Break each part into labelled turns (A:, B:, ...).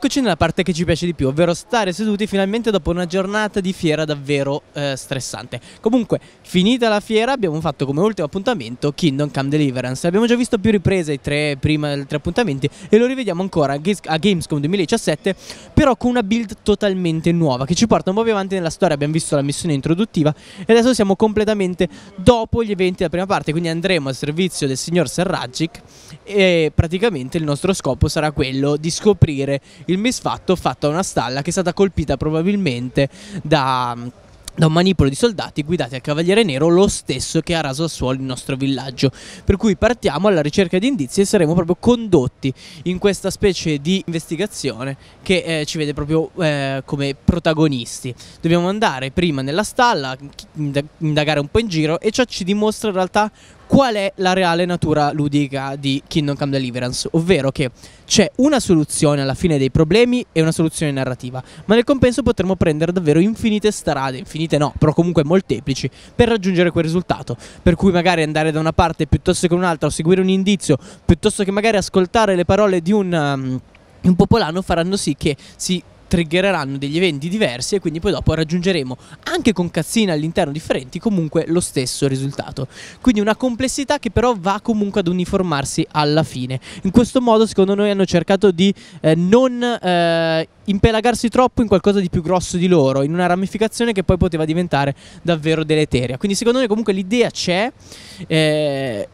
A: Eccoci nella parte che ci piace di più, ovvero stare seduti finalmente dopo una giornata di fiera davvero eh, stressante. Comunque, finita la fiera, abbiamo fatto come ultimo appuntamento Kingdom Come Deliverance. Abbiamo già visto più riprese i tre prima i tre appuntamenti e lo rivediamo ancora a, Gamescom 2017, però con una build totalmente nuova che ci porta un po' più avanti nella storia. Abbiamo visto la missione introduttiva e adesso siamo completamente dopo gli eventi della prima parte, quindi andremo al servizio del signor Serragic e praticamente il nostro scopo sarà quello di scoprire il misfatto fatto a una stalla che è stata colpita probabilmente da da un manipolo di soldati guidati al Cavaliere Nero, lo stesso che ha raso a suolo il nostro villaggio. Per cui partiamo alla ricerca di indizi e saremo proprio condotti in questa specie di investigazione che eh, ci vede proprio eh, come protagonisti. Dobbiamo andare prima nella stalla, indagare un po' in giro e ciò ci dimostra in realtà qual è la reale natura ludica di Kingdom Come Deliverance, ovvero che c'è una soluzione alla fine dei problemi e una soluzione narrativa, ma nel compenso potremmo prendere davvero infinite strade, infinite no, però comunque molteplici, per raggiungere quel risultato, per cui magari andare da una parte piuttosto che un'altra, o seguire un indizio, piuttosto che magari ascoltare le parole di un... Um, un popolano faranno sì che si triggereranno degli eventi diversi e quindi poi dopo raggiungeremo anche con cazzine all'interno differenti comunque lo stesso risultato. Quindi una complessità che però va comunque ad uniformarsi alla fine. In questo modo secondo noi hanno cercato di eh, non eh, impelagarsi troppo in qualcosa di più grosso di loro, in una ramificazione che poi poteva diventare davvero deleteria. Quindi secondo noi comunque l'idea c'è. Eh,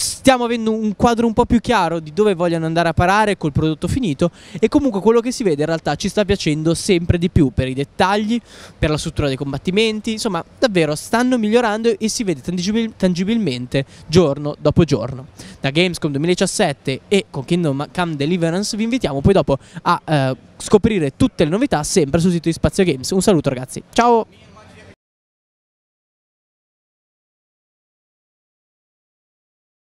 A: stiamo avendo un quadro un po' più chiaro di dove vogliono andare a parare col prodotto finito e comunque quello che si vede in realtà ci sta piacendo sempre di più per i dettagli, per la struttura dei combattimenti, insomma davvero stanno migliorando e si vede tangibil tangibilmente giorno dopo giorno. Da Gamescom 2017 e con Kingdom Come Deliverance vi invitiamo poi dopo a eh, scoprire tutte le novità sempre sul sito di Spazio Games. Un saluto ragazzi, ciao!